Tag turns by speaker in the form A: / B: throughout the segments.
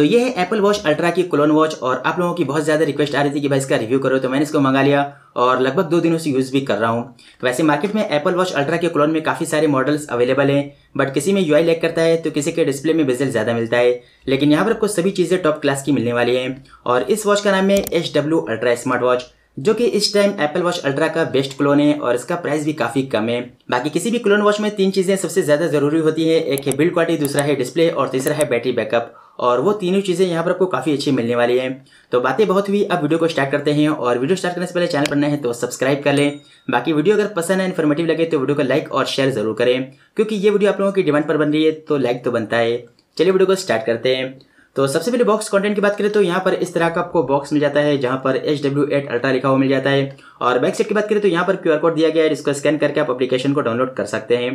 A: तो ये है एप्पल वॉच अल्ट्रा की क्लोन वॉच और आप लोगों की बहुत ज़्यादा रिक्वेस्ट आ रही थी कि भाई इसका रिव्यू करो तो मैंने इसको मंगा लिया और लगभग दो दिनों से यूज़ भी कर रहा हूँ तो वैसे मार्केट में एप्पल वॉच अल्ट्रा के क्लोन में काफ़ी सारे मॉडल्स अवेलेबल हैं बट किसी में यूआई लैक करता है तो किसी के डिस्प्ले में बिजल ज़्यादा मिलता है लेकिन यहाँ पर आपको सभी चीज़ें टॉप क्लास की मिलने वाली हैं और इस वॉच का नाम है H W ultra smart watch जो कि इस टाइम एप्पल वॉच अल्ट्रा का बेस्ट क्लोन है और इसका प्राइस भी काफ़ी कम है बाकी किसी भी क्लोन वॉच में तीन चीज़ें सबसे ज़्यादा ज़रूरी होती है एक है बिल्ड क्वालिटी दूसरा है डिस्प्ले और तीसरा है बैटरी बैकअप और वो तीनों चीज़ें यहाँ पर आपको काफ़ी अच्छी मिलने वाली है तो बातें बहुत हुई अब वीडियो को स्टार्ट करते हैं और वीडियो स्टार्ट करने से पहले चैनल पर नए हैं तो सब्सक्राइब कर लें बाकी वीडियो अगर पसंद है इन्फॉर्मेटिव लगे तो वीडियो को लाइक और शेयर ज़रूर करें क्योंकि ये वीडियो आप लोगों की डिमांड पर बन रही है तो लाइक तो बनता है चलिए वीडियो को स्टार्ट करते हैं तो सबसे पहले बॉक्स कंटेंट की बात करें तो यहाँ पर इस तरह का आपको बॉक्स मिल जाता है जहाँ पर एच डब्ल्यू एट अल्ट्रा लिखा हुआ मिल जाता है और बैक साइड की बात करें तो यहाँ पर क्यूआर कोड दिया गया है जिसको स्कैन करके आप एप्लीकेशन को डाउनलोड कर सकते हैं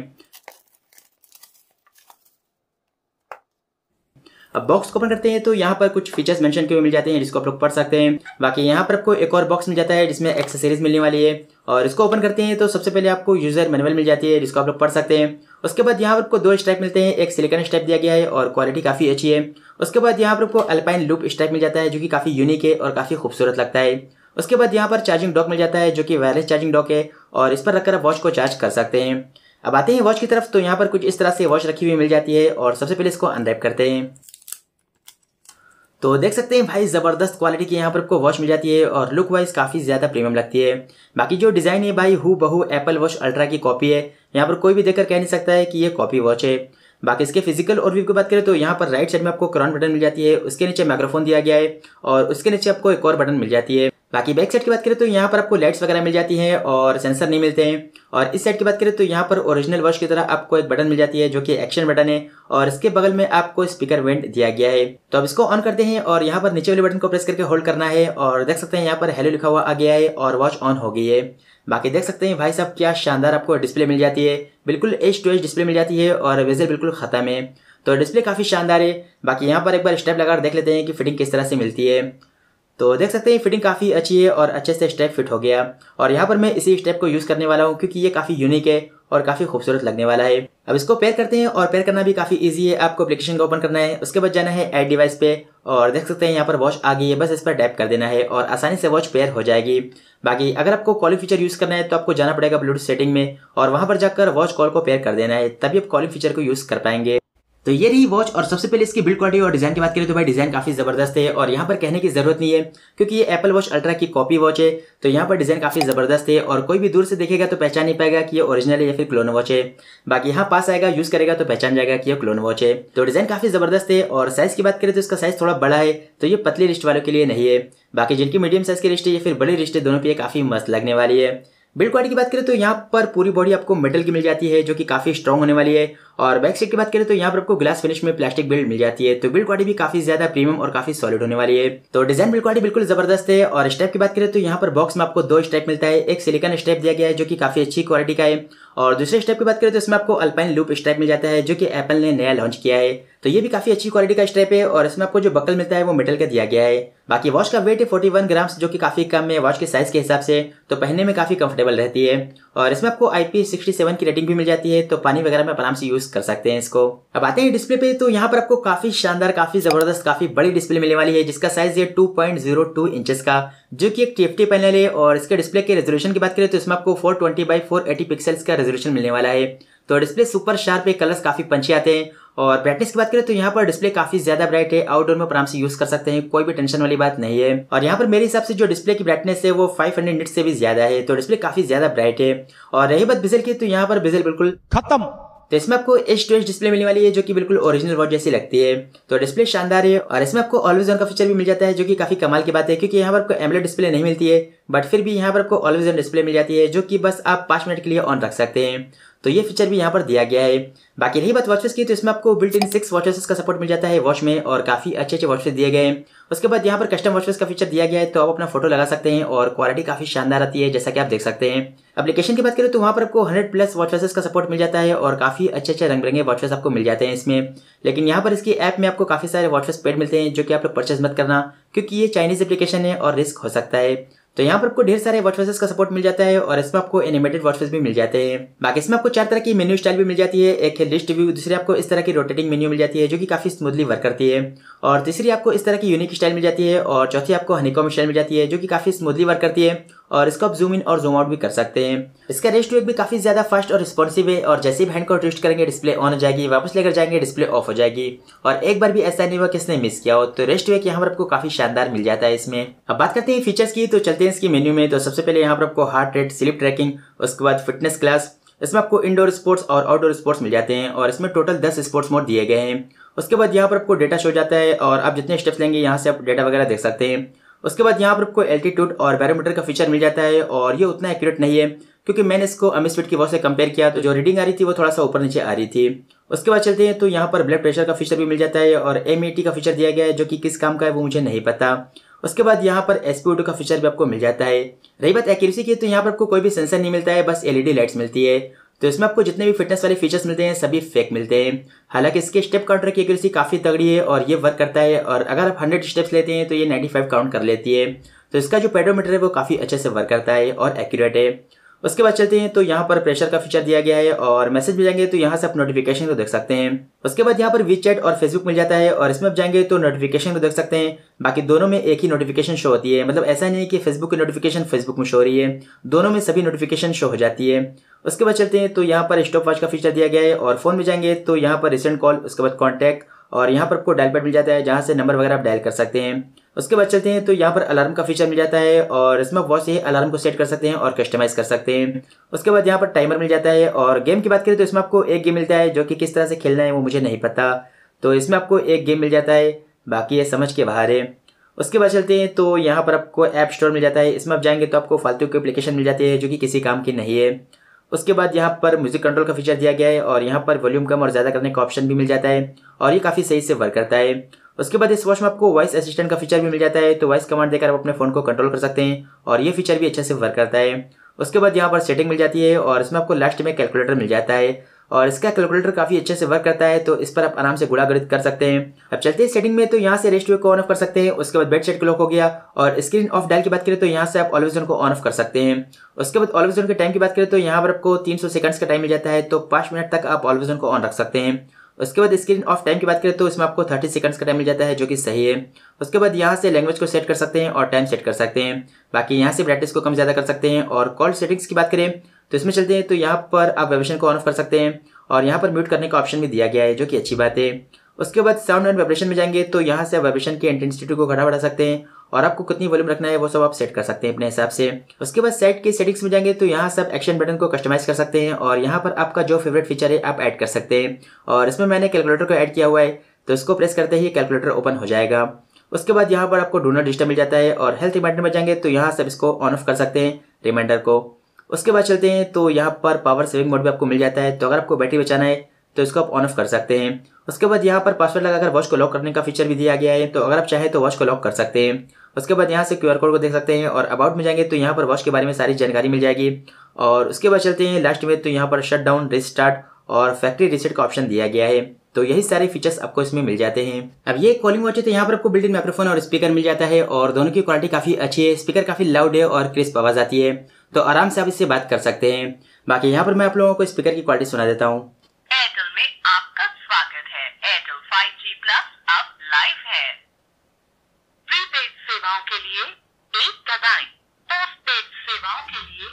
A: अब बॉक्स को ओपन करते हैं तो यहाँ पर कुछ फीचर्स मेंशन किए मिल जाते हैं जिसको आप लोग पढ़ सकते हैं बाकी यहाँ पर आपको एक और बॉक्स मिल जाता है जिसमें एक्सेसरीज मिलने वाली है और इसको ओपन करते हैं तो सबसे पहले आपको यूजर मैनुअल मिल जाती है जिसको आप लोग पढ़ सकते हैं उसके बाद यहाँ पर आपको दो स्ट्राइप मिलते हैं एक सिलिकन स्ट्राइप दिया गया है और क्वालिटी काफ़ी अच्छी है उसके बाद यहाँ पर आपको अल्पाइन लूप स्ट्राइप मिल जाता है जो कि काफ़ी यूनिक है और काफ़ी खूबसूरत लगता है उसके बाद यहाँ पर चार्जिंग डॉक मिल जाता है जो कि वायरलेस चार्जिंग डॉक है और इस पर रखकर आप वॉच को चार्ज कर सकते हैं अब आते हैं वॉच की तरफ तो यहाँ पर कुछ इस तरह से वॉच रखी हुई मिल जाती है और सबसे पहले इसको अनरैप करते हैं तो देख सकते हैं भाई ज़बरदस्त क्वालिटी की यहाँ पर आपको वॉच मिल जाती है और लुक वाइज काफ़ी ज़्यादा प्रीमियम लगती है बाकी जो डिज़ाइन है भाई हु बहू एप्पल वॉच अल्ट्रा की कॉपी है यहाँ पर कोई भी देखकर कह नहीं सकता है कि ये कॉपी वॉच है बाकी इसके फिजिकल और व्यू की बात करें तो यहाँ पर राइट साइड में आपको क्रॉन बटन मिल जाती है उसके नीचे माइक्रोफोन दिया गया है और उसके नीचे आपको एक और बटन मिल जाती है बाकी बैक साइड की बात करें तो यहाँ पर आपको लाइट्स वगैरह मिल जाती हैं और सेंसर नहीं मिलते हैं और इस साइड की बात करें तो यहाँ पर ओरिजिनल वॉश की तरह आपको एक बटन मिल जाती है जो कि एक्शन बटन है और इसके बगल में आपको स्पीकर वेंट दिया गया है तो अब इसको ऑन करते हैं और यहाँ पर नीचे वाले बटन को प्रेस करके होल्ड करना है और देख सकते हैं यहाँ पर हेलो लिखा हुआ आ गया है और वॉच ऑन हो गई है बाकी देख सकते हैं भाई साहब क्या शानदार आपको डिस्प्ले मिल जाती है बिल्कुल एच टू एच डिस्प्ले मिल जाती है और वेजर बिल्कुल ख़त्म है तो डिस्प्ले काफ़ी शानदार है बाकी यहाँ पर एक बार स्टेप लगाकर देख लेते हैं कि फिटिंग किस तरह से मिलती है तो देख सकते हैं फिटिंग काफ़ी अच्छी है और अच्छे से स्टेप फिट हो गया और यहाँ पर मैं इसी स्टेप को यूज़ करने वाला हूँ क्योंकि ये काफ़ी यूनिक है और काफ़ी खूबसूरत लगने वाला है अब इसको पेयर करते हैं और पेयर करना भी काफ़ी ईजी है आपको एप्लीकेशन को ओपन करना है उसके बाद जाना है एड डिवाइस पे और देख सकते हैं यहाँ पर वॉच आ गई है बस इस पर टैप कर देना है और आसानी से वॉच पेयर हो जाएगी बाकी अगर आपको कॉलिंग फीचर यूज़ करना है तो आपको जाना पड़ेगा ब्लूटूथ सेटिंग में और वहाँ पर जाकर वॉच कॉल को पेयर कर देना है तभी आप कॉलिंग फीचर को यूज़ कर पाएंगे तो ये रही वॉच और सबसे पहले इसकी बिल्ड क्वालिटी और डिज़ाइन की बात करें तो भाई डिज़ाइन काफ़ी ज़बरदस्त है और यहाँ पर कहने की ज़रूरत नहीं है क्योंकि ये एप्पल वॉच अल्ट्रा की कॉपी वॉच है तो यहाँ पर डिज़ाइन काफ़ी ज़बरदस्त है और कोई भी दूर से देखेगा तो पहचान नहीं पाएगा कि ये ओरिजिनल है या फिर क्लोन वॉच है बाकी यहाँ पास आएगा यूज़ करेगा तो पहचान जाएगा कि यह क्लोन वॉच है तो डिज़ाइन काफ़ी ज़बरदस्त है और साइज़ की बात करें तो इसका साइज़ थोड़ा बड़ा है तो ये पतली रिस्ट वालों के लिए नहीं है बाकी जिनकी मीडियम साइज़ की रिस्ट है या फिर बड़ी रिस्ट है दोनों पर काफ़ी मस्त लगने वाली है बिल्ड क्वालिटी की बात करें तो यहाँ पर पूरी बॉडी आपको मेटल की मिल जाती है जो कि काफ़ी स्ट्रॉग होने वाली है और बैक साइड की बात करें तो यहाँ पर आपको ग्लास फिनिश में प्लास्टिक बिल्ड मिल जाती है तो बिल्ड क्वालिटी भी काफी ज्यादा प्रीमियम और काफी सॉलिड होने वाली है तो डिजाइन बिल्ड क्वालिटी बिल्कुल जबरदस्त है और स्टेप की बात करें तो यहाँ पर बॉक्स में आपको दो स्टेप मिलता है एक सिलिकन स्टेप दिया गया है जो कि काफी अच्छी क्वालिटी का है और दूसरे स्टेप की बात करें तो इसमें आपको अल्पाइन लूप स्ट्रैप मिल जाता है जो कि एप्पल ने नया लॉन्च किया है तो ये भी काफ़ी अच्छी क्वालिटी का स्ट्रैप है और इसमें आपको जो बकल मिलता है वो मेटल का दिया गया है बाकी वॉच का वेट है फोर्टी वन ग्राम जो कि काफ़ी कम है वॉच के साइज़ के हिसाब से तो पहनने में काफ़ी कंफर्टेबल रहती है और इसमें आपको आईपी सिक्सटी सेवन की रेटिंग भी मिल जाती है तो पानी वगैरह में आराम से यूज़ कर सकते हैं इसको अब आते हैं डिस्प्ले पे तो यहाँ पर आपको काफ़ी शानदार काफ़ी ज़बरदस्त काफ़ी बड़ी डिस्प्ले मिलने वाली है जिसका साइज़ है two point zero two inch का जो कि एक टीएफटी पैनल है और इसके डिस्प्ले के रेजोल्यूशन की बात करें तो इसमें आपको 420 ट्वेंटी बाई फोर पिक्सल्स का रेजोल्यूशन मिलने वाला है तो डिस्प्ले सुपर शार्प है कलर्स काफ़ी पंचे आते हैं और ब्राइटनेस की बात करें तो यहाँ पर डिस्प्ले काफी ज्यादा ब्राइट है आउटडोर में आराम से यूज कर सकते हैं कोई भी टेंशन वाली बात नहीं है और यहाँ पर मेरे हिसाब से जो डिस्प्ले की ब्राइटनेस है वो 500 हंड्रेड से भी ज्यादा है तो डिस्प्ले काफी ज्यादा ब्राइट है और रही बात बिजल की तो यहाँ पर बिजल बिल्कुल खत्म तो इसमें आपको एच टू एच डिस्प्ले मिलने वाली है जो कि बिल्कुल ओरिजिनल वॉच जैसी लगती है तो डिस्प्ले शानदार है और इसमें आपको ऑलवेज ऑन का फीचर भी मिल जाता है जो कि काफी कमाल की बात है क्योंकि यहाँ पर आपको एमलेट डिस्प्ले नहीं मिलती है बट फिर भी यहाँ पर आपको ऑलवेज ऑन डिस्प्ले मिल जाती है जो कि बस आप पांच मिनट के लिए ऑन रख सकते हैं तो ये फीचर भी यहाँ पर दिया गया है बाकी रही बात वॉचेस की तो इसमें आपको बिल्ट इन सिक्स वॉचेस का सपोर्ट मिल जाता है वॉच में और काफ़ी अच्छे अच्छे वॉचेस दिए गए हैं उसके बाद यहाँ पर कस्टम वॉचेस का फीचर दिया गया है तो आप अपना फोटो लगा सकते हैं और क्वालिटी काफ़ी शानदार आती है जैसा कि आप देख सकते हैं अपलीकेशन की बात करें तो वहाँ पर आपको हंड्रेड प्लस वॉचेस का सपोर्ट मिल जाता है और काफ़ी अच्छे अच्छे रंग बिरंगे वॉचेस आपको मिल जाते हैं इसमें लेकिन यहाँ पर इसकी ऐप में आपको काफ़ी सारे वॉचेस पेड मिलते हैं जो कि आप लोग परचेस मत करना क्योंकि ये चाइनीज़ एप्लीकेशन है और रिस्क हो सकता है तो यहाँ पर आपको ढेर सारे वर्डफेसेस का सपोर्ट मिल जाता है और इसमें आपको एनिमेटेड वर्डफेस भी मिल जाते हैं बाकी इसमें आपको चार तरह की मेन्यू स्टाइल भी मिल जाती है एक है लिस्ट व्यू दूसरी आपको इस तरह की रोटेटिंग मेन्यू मिल जाती है जो कि काफी स्मूथली वर्क करती है और तीसरी आपको इस तरह की यूनिक स्टाइल मिल जाती है और चौथी आपको हनीकॉम स्टाइल मिल जाती है जो कि काफी स्मूथली वर्क करती है और इसको आप जूम इन और जूम आउट भी कर सकते हैं इसका रेस्ट वेक भी काफी ज्यादा फास्ट और रिस्पॉन्सिव है और जैसे भी हैंड को ट्विस्ट करेंगे डिस्प्ले ऑन हो जाएगी वापस लेकर जाएंगे डिस्प्ले ऑफ हो जाएगी और एक बार भी ऐसा नहीं हुआ किसने मिस किया हो तो रेस्ट वेक यहाँ पर आपको काफी शानदार मिल जाता है इसमें अब बात करते हैं फीचर्स की तो चलते हैं इसकी मेन्यू में तो सबसे पहले यहाँ पर आपको हार्ट रेट स्लिप ट्रैकिंग उसके बाद फिटनेस क्लास इसमें आपको इंडोर स्पोर्ट्स और आउटडोर स्पोर्ट्स मिल जाते हैं और इसमें टोटल दस स्पोर्ट्स मोड दिए गए हैं उसके बाद यहाँ पर आपको डेटा शो जाता है और आप जितने स्टेप्स लेंगे यहाँ से आप डेटा वगैरह देख सकते हैं उसके बाद यहाँ पर आपको एल्टीट्यूड और बैरोमीटर का फीचर मिल जाता है और ये उतना एक्यूरेट नहीं है क्योंकि मैंने इसको स्पीड की वॉच से कंपेयर किया तो जो रीडिंग आ रही थी वो थोड़ा सा ऊपर नीचे आ रही थी उसके बाद चलते हैं तो यहाँ पर ब्लड प्रेशर का फीचर भी मिल जाता है और एम का फीचर दिया गया है जो कि किस काम का है वो मुझे नहीं पता उसके बाद यहाँ पर एस का फीचर भी आपको मिल जाता है रही बात एक्यूरेसी की तो यहाँ पर आपको कोई भी सेंसर नहीं मिलता है बस एलईडी लाइट्स e मिलती है तो इसमें आपको जितने भी फिटनेस वाले फीचर्स मिलते हैं सभी फेक मिलते हैं हालांकि इसके स्टेप काउंटर की एक्यूरेसी काफ़ी तगड़ी है और ये वर्क करता है और अगर आप 100 स्टेप्स लेते हैं तो ये 95 काउंट कर लेती है तो इसका जो पेडोमीटर है वो काफ़ी अच्छे से वर्क करता है और एक्यूरेट है उसके बाद चलते हैं तो यहाँ पर प्रेशर का फीचर दिया गया है और मैसेज मिल जाएंगे तो यहाँ से आप नोटिफिकेशन को देख सकते हैं उसके बाद यहाँ पर वीचैट और फेसबुक मिल जाता है और इसमें आप जाएंगे तो नोटिफिकेशन को देख सकते हैं बाकी दोनों में एक ही नोटिफिकेशन शो होती है मतलब ऐसा नहीं है कि फेसबुक की नोटिफिकेशन फेसबुक में शो हो रही है दोनों में सभी नोटिफिकेशन शो हो जाती है उसके बाद चलते हैं तो यहाँ पर स्टॉप वॉच का फीचर दिया गया है और फोन में जाएंगे तो यहाँ पर रिसेंट कॉल उसके बाद कॉन्टैक्ट और यहाँ पर आपको डायल पैड मिल जाता है जहाँ से नंबर वगैरह आप डायल कर सकते हैं उसके बाद चलते हैं तो यहाँ पर अलार्म का फीचर मिल जाता है और इसमें आप वॉच से अलार्म को सेट कर सकते हैं और कस्टमाइज कर सकते हैं उसके बाद यहाँ पर टाइमर मिल जाता है और गेम की बात करें तो इसमें आपको एक गेम मिलता है जो कि किस तरह से खेलना है वो मुझे नहीं पता तो इसमें आपको एक गेम मिल जाता है बाकी ये समझ के बाहर है उसके बाद चलते हैं तो यहाँ पर आपको ऐप स्टोर मिल जाता है इसमें आप जाएंगे तो आपको फालतू की एप्लीकेशन मिल जाती है जो कि किसी काम की नहीं है उसके बाद यहाँ पर म्यूज़िक कंट्रोल का फीचर दिया गया है और यहाँ पर वॉल्यूम कम और ज़्यादा करने का ऑप्शन भी मिल जाता है और ये काफ़ी सही से वर्क करता है उसके बाद इस वॉच में आपको वॉइस असिस्टेंट का फीचर भी मिल जाता है तो वॉइस कमांड देकर आप अपने फ़ोन को कंट्रोल कर सकते हैं और ये फीचर भी अच्छे से वर्क करता है उसके बाद यहाँ पर सेटिंग मिल जाती है और इसमें आपको लास्ट में कैलकुलेटर मिल जाता है और इसका कैलकुलेटर काफ़ी अच्छे से वर्क करता है तो इस पर आप आराम से गुड़ा गणित कर सकते हैं अब चलते हैं सेटिंग में तो यहाँ से रेस्टो को ऑन ऑफ कर सकते हैं उसके बाद बेड सेट क्लॉक हो गया और स्क्रीन ऑफ डायल की बात करें तो यहाँ से आप ऑलविजन को ऑन ऑफ कर सकते हैं उसके बाद ऑलविजन के टाइम की बात करें तो यहाँ पर आपको तीन सौ सेकंड्स का टाइम मिल जाता है तो पाँच मिनट तक आप ऑलविजन को ऑन रख सकते हैं उसके बाद स्क्रीन ऑफ टाइम की बात करें तो इसमें आपको थर्टी सेकंड्स का टाइम मिल जाता है जो कि सही है उसके बाद यहाँ से लैंग्वेज को सेट कर सकते हैं और टाइम सेट कर सकते हैं बाकी यहाँ से प्रैक्टिस को कम ज़्यादा कर सकते हैं और कॉल सेटिंग्स की बात करें तो इसमें चलते हैं तो यहाँ पर आप वाइब्रेशन को ऑन ऑफ कर सकते हैं और यहाँ पर म्यूट करने का ऑप्शन भी दिया गया है जो कि अच्छी बात है उसके बाद साउंड एंड वाइब्रेशन में जाएंगे तो यहाँ से आप वाइब्रेशन की इंटेंसिटी को घटा बढ़ा सकते हैं और आपको कितनी वॉल्यूम रखना है वो सब आप सेट कर सकते हैं अपने हिसाब से उसके बाद सेट के सेटिंग्स में जाएंगे तो यहाँ से आप एक्शन बटन को कस्टमाइज कर सकते हैं और यहाँ पर आपका जो फेवरेट फीचर है आप ऐड कर सकते हैं और इसमें मैंने कैलकुलेटर को ऐड किया हुआ है तो इसको प्रेस करते ही कैलकुलेटर ओपन हो जाएगा उसके बाद यहाँ पर आपको डोनर डिस्टर्ब मिल जाता है और हेल्थ रिमाइंडर में जाएंगे तो यहाँ से इसको ऑन ऑफ कर सकते हैं रिमाइंडर को उसके बाद चलते हैं तो यहाँ पर पावर सेविंग मोड भी आपको मिल जाता है तो अगर आपको बैटरी बचाना है तो इसको आप ऑन ऑफ कर सकते हैं उसके बाद यहाँ पर पासवर्ड लगाकर वॉच को लॉक करने का फीचर भी दिया गया है तो अगर आप चाहें तो वॉच को लॉक कर सकते हैं उसके बाद यहाँ से क्यूआर कोड को देख सकते हैं और अबाउट में जाएंगे तो यहाँ पर वॉच के बारे में सारी जानकारी मिल जाएगी और उसके बाद चलते हैं लास्ट में तो यहाँ पर शट डाउन रिस्टार्ट और फैक्ट्री रिसेट का ऑप्शन दिया गया है तो यही सारे फीचर्स आपको इसमें मिल जाते हैं अब ये कॉलिंग वॉच है तो यहाँ पर आपको बिल्डिंग माइक्रोफोन और स्पीकर मिल जाता है और दोनों की क्वालिटी काफी अच्छी है स्पीकर काफी लाउड है और क्रिस्प आवाज आती है तो आराम से आप इससे बात कर सकते हैं बाकी यहाँ पर मैं आप लोगों को स्पीकर की क्वालिटी सुना देता हूँ एयरटेल में आपका स्वागत है एयरटेल 5G प्लस अब लाइव है प्रीपेड सेवाओं के लिए एक दबाएं पोस्टपेड सेवाओं के लिए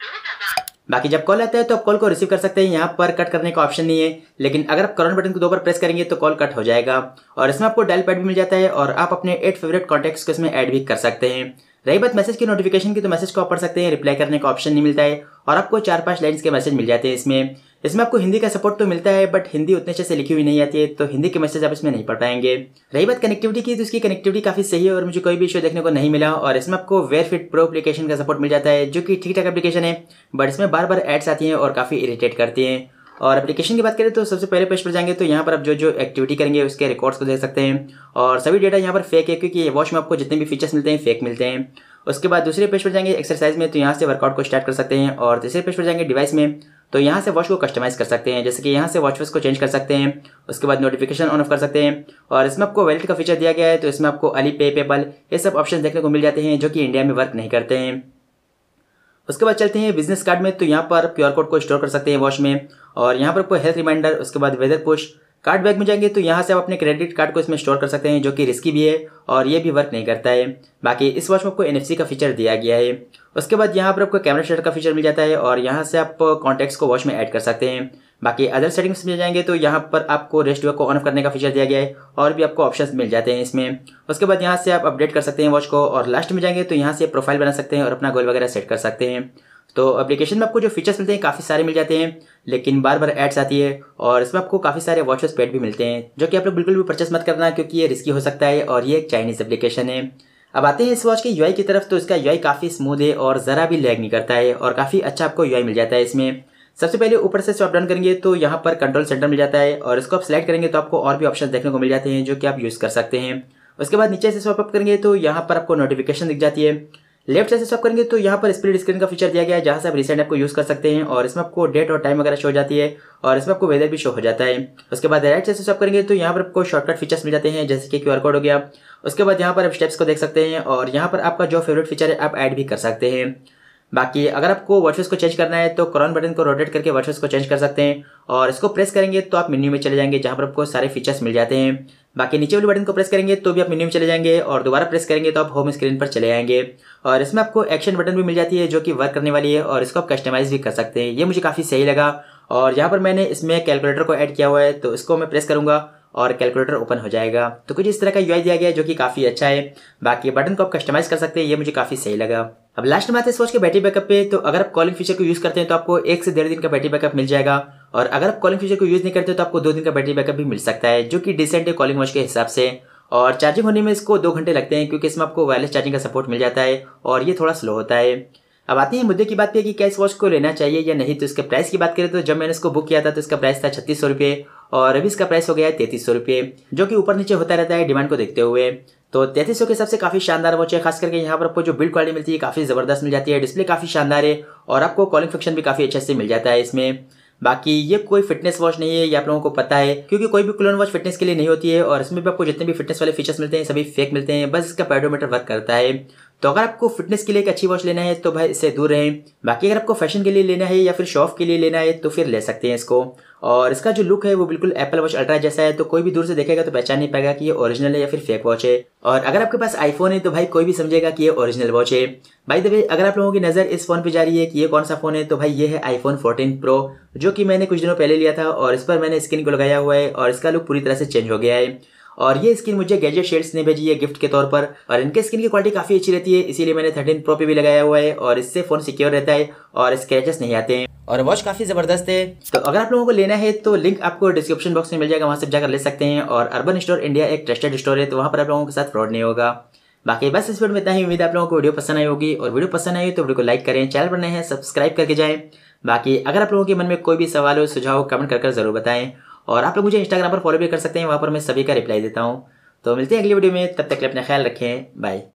A: दो दबाएं बाकी जब कॉल आता है तो आप कॉल को रिसीव कर सकते हैं यहाँ पर कट करने का ऑप्शन नहीं है लेकिन अगर आप करंट बटन को दो बार प्रेस करेंगे तो कॉल कट हो जाएगा और इसमें आपको डायल पैड भी मिल जाता है और आप अपने एट फेवरेट कॉन्टैक्ट्स को इसमें ऐड भी कर सकते हैं रही बात मैसेज की नोटिफिकेशन की तो मैसेज को आप पढ़ सकते हैं रिप्लाई करने का ऑप्शन नहीं मिलता है और आपको चार पांच लाइन्स के मैसेज मिल जाते हैं इसमें इसमें आपको हिंदी का सपोर्ट तो मिलता है बट हिंदी उतने अच्छे से लिखी हुई नहीं आती है तो हिंदी के मैसेज आप इसमें नहीं पढ़ पाएंगे रही बात कनेक्टिविटी की तो इसकी कनेक्टिविटी काफी सही है और मुझे कोई भी इशू देखने को नहीं मिला और इसमें आपको वेयर फिट प्रो अपलीकेशन का सपोर्ट मिल जाता है जो कि ठीक ठाक एप्लीकेशन है बट इसमें बार बार एड्स आती हैं और काफी इरीटेट करती है और एप्लीकेशन की बात करें तो सबसे पहले पेज पर जाएंगे तो यहाँ पर आप जो जो एक्टिविटी करेंगे उसके रिकॉर्ड्स को देख सकते हैं और सभी डेटा यहाँ पर फेक है क्योंकि वॉच में आपको जितने भी फीचर्स मिलते हैं फेक मिलते हैं उसके बाद दूसरे पेज पर जाएंगे एक्सरसाइज में तो यहाँ से वर्कआउट को स्टार्ट कर सकते हैं और तीसरे पेज पर जाएंगे डिवाइस में तो यहाँ से वॉच को कस्टमाइज़ कर सकते हैं जैसे कि यहाँ से वॉच फेस को चेंज कर सकते हैं उसके बाद नोटिफिकेशन ऑन ऑफ कर सकते हैं और इसमें आपको वैलेट का फीचर दिया गया है तो इसमें आपको अली पे पेपल ये सब ऑप्शन देखने को मिल जाते हैं जो कि इंडिया में वर्क नहीं करते हैं उसके बाद चलते हैं बिजनेस कार्ड में तो यहाँ पर क्यू कोड को स्टोर कर सकते हैं वॉच में और यहाँ पर आपको हेल्थ रिमाइंडर उसके बाद वेदर पुश कार्ड बैग में जाएंगे तो यहाँ से आप अपने क्रेडिट कार्ड को इसमें स्टोर कर सकते हैं जो कि रिस्की भी है और ये भी वर्क नहीं करता है बाकी इस वॉच में आपको एनएफसी का फीचर दिया गया है उसके बाद यहाँ पर आपको कैमरा शटर का फीचर मिल जाता है और यहाँ से आप कॉन्टैक्ट्स को वॉच में ऐड कर सकते हैं बाकी अदर सेटिंग्स में जाएंगे तो यहाँ पर आपको रेस्ट वर्क को ऑन ऑफ करने का फीचर दिया गया है और भी आपको ऑप्शंस मिल जाते हैं इसमें उसके बाद यहाँ से आप अपडेट कर सकते हैं वॉच को और लास्ट में जाएंगे तो यहाँ से प्रोफाइल बना सकते हैं और अपना गोल वगैरह सेट कर सकते हैं तो एप्लीकेशन में आपको जो फीचर्स मिलते हैं काफ़ी सारे मिल जाते हैं लेकिन बार बार एड्स आती है और इसमें आपको काफ़ी सारे वॉचेस पेड भी मिलते हैं जो कि आप लोग बिल्कुल भी परचेस मत करना क्योंकि ये रिस्की हो सकता है और ये एक चाइनीज़ एप्लीकेशन है अब आते हैं इस वॉच के यूआई की तरफ तो इसका यूआई काफ़ी स्मूथ है और ज़रा भी लैग नहीं करता है और काफ़ी अच्छा आपको यूआई मिल जाता है इसमें सबसे पहले ऊपर से स्वैप डाउन करेंगे तो यहाँ पर कंट्रोल सेंटर मिल जाता है और इसको आप सिलेक्ट करेंगे तो आपको और भी ऑप्शन देखने को मिल जाते हैं जो कि आप यूज़ कर सकते हैं उसके बाद नीचे से स्वैप अप करेंगे तो यहाँ पर आपको नोटिफिकेशन दिख जाती है लेफ्ट साइड से आप करेंगे तो यहाँ पर स्प्लिट स्क्रीन का फीचर दिया गया है जहाँ से आप रिसेंट ऐप को यूज़ कर सकते हैं और इसमें आपको डेट और टाइम वगैरह शो हो जाती है और इसमें आपको वेदर भी शो हो जाता है उसके बाद राइट साइड से आप करेंगे तो यहाँ पर आपको शॉर्टकट फीचर्स मिल जाते हैं जैसे कि क्यू कोड हो गया उसके बाद यहाँ पर आप स्टेप्स को देख सकते हैं और यहाँ पर आपका जो फेवरेट फीचर है आप ऐड भी कर सकते हैं बाकी अगर आपको वर्चेस को चेंज करना है तो क्रॉन बटन को रोटेट करके वर्चेस को चेंज कर सकते हैं और इसको प्रेस करेंगे तो आप मेन्यू में चले जाएंगे जहाँ पर आपको सारे फीचर्स मिल जाते हैं बाकी नीचे वाले बटन को प्रेस करेंगे तो भी आप मेन्यू में चले जाएंगे और दोबारा प्रेस करेंगे तो आप होम स्क्रीन पर चले आएंगे और इसमें आपको एक्शन बटन भी मिल जाती है जो कि वर्क करने वाली है और इसको आप कस्टमाइज़ भी कर सकते हैं ये मुझे काफ़ी सही लगा और यहाँ पर मैंने इसमें कैलकुलेटर को ऐड किया हुआ है तो इसको मैं प्रेस करूँगा और कैलकुलेटर ओपन हो जाएगा तो कुछ इस तरह का यूआई दिया गया है जो कि काफ़ी अच्छा है बाकी बटन को आप कस्टमाइज़ कर सकते हैं ये मुझे काफ़ी सही लगा अब लास्ट में आते हैं सोच के बैटरी बैकअप पे तो अगर आप कॉलिंग फीचर को यूज़ करते हैं तो आपको एक से डेढ़ दिन का बैटरी बैकअप मिल जाएगा और अगर आप कॉलिंग फीचर को यूज़ नहीं करते तो आपको दो दिन का बैटरी बैकअप भी मिल सकता है जो कि डिसेंट है कॉलिंग वॉच के हिसाब से और चार्जिंग होने में इसको दो घंटे लगते हैं क्योंकि इसमें आपको वायरलेस चार्जिंग का सपोर्ट मिल जाता है और ये थोड़ा स्लो होता है अब आती है मुद्दे की बात पे कि क्या इस वॉच को लेना चाहिए या नहीं तो इसके प्राइस की बात करें तो जब मैंने इसको बुक किया था तो इसका प्राइस था छत्तीस सौ रुपये और अभी इसका प्राइस हो गया है तैंतीस सौ रुपये जो कि ऊपर नीचे होता रहता है डिमांड को देखते हुए तो तैतीस के हिसाब से काफ़ी शानदार वॉच है खास करके यहाँ पर आपको जो बिल्ड क्वालिटी मिलती है काफ़ी ज़बरदस्त मिल जाती है डिस्प्ले काफ़ी शानदार है और आपको कॉलिंग फंक्शन भी काफ़ी अच्छे से मिल जाता है इसमें बाकी ये कोई फिटनेस वॉच नहीं है ये आप लोगों को पता है क्योंकि कोई भी क्लोन वॉच फिटनेस के लिए नहीं होती है और इसमें भी आपको जितने भी फिटनेस वाले फीचर्स मिलते हैं सभी फेक मिलते हैं बस इसका पैडोमीटर वर्क करता है तो अगर आपको फिटनेस के लिए एक अच्छी वॉच लेना है तो भाई इससे दूर रहें बाकी अगर आपको फैशन के लिए लेना है या फिर शॉफ के लिए लेना है तो फिर ले सकते हैं इसको और इसका जो लुक है वो बिल्कुल एप्पल वॉच अल्ट्रा जैसा है तो कोई भी दूर से देखेगा तो पहचान नहीं पाएगा कि ये ओरिजिनल है या फिर फेक वॉच है और अगर आपके पास आईफोन है तो भाई कोई भी समझेगा कि ये ओरिजिनल वॉच है भाई दबे अगर आप लोगों की नज़र इस फोन पे जा रही है कि ये कौन सा फ़ोन है तो भाई ये है आईफोन फोर्टीन प्रो जो कि मैंने कुछ दिनों पहले लिया था और इस पर मैंने स्क्रीन को लगाया हुआ है और इसका लुक पूरी तरह से चेंज हो गया है और ये स्किन मुझे गैजेट शेड्स ने भेजी है गिफ्ट के तौर पर और इनके स्किन की क्वालिटी काफ़ी अच्छी रहती है इसीलिए मैंने थर्टीन प्रो पे भी लगाया हुआ है और इससे फ़ोन सिक्योर रहता है और स्क्रेचेस नहीं आते हैं और वॉच काफ़ी ज़बरदस्त है तो अगर आप लोगों को लेना है तो लिंक आपको डिस्क्रिप्शन बॉक्स में मिल जाएगा वहां से जाकर ले सकते हैं और अर्बन स्टोर इंडिया एक ट्रस्टेड स्टोर है तो वहां पर आप लोगों के साथ फ्रॉड नहीं होगा बाकी बस इस वीडियो में इतना ही उम्मीद आप लोगों को वीडियो पसंद आई होगी और वीडियो पसंद आई तो वीडियो को लाइक करें चैनल पर हैं सब्सक्राइब करके जाएं बाकी अगर आप लोगों के मन में कोई भी सवाल हो सुझाव कमेंट कर ज़रूर बताएं और आप लोग मुझे इंस्टाग्राम पर फॉलो भी कर सकते हैं वहाँ पर मैं सभी का रिप्लाई देता हूँ तो मिलते हैं अगली वीडियो में तब तक के अपना ख्याल रखें बाय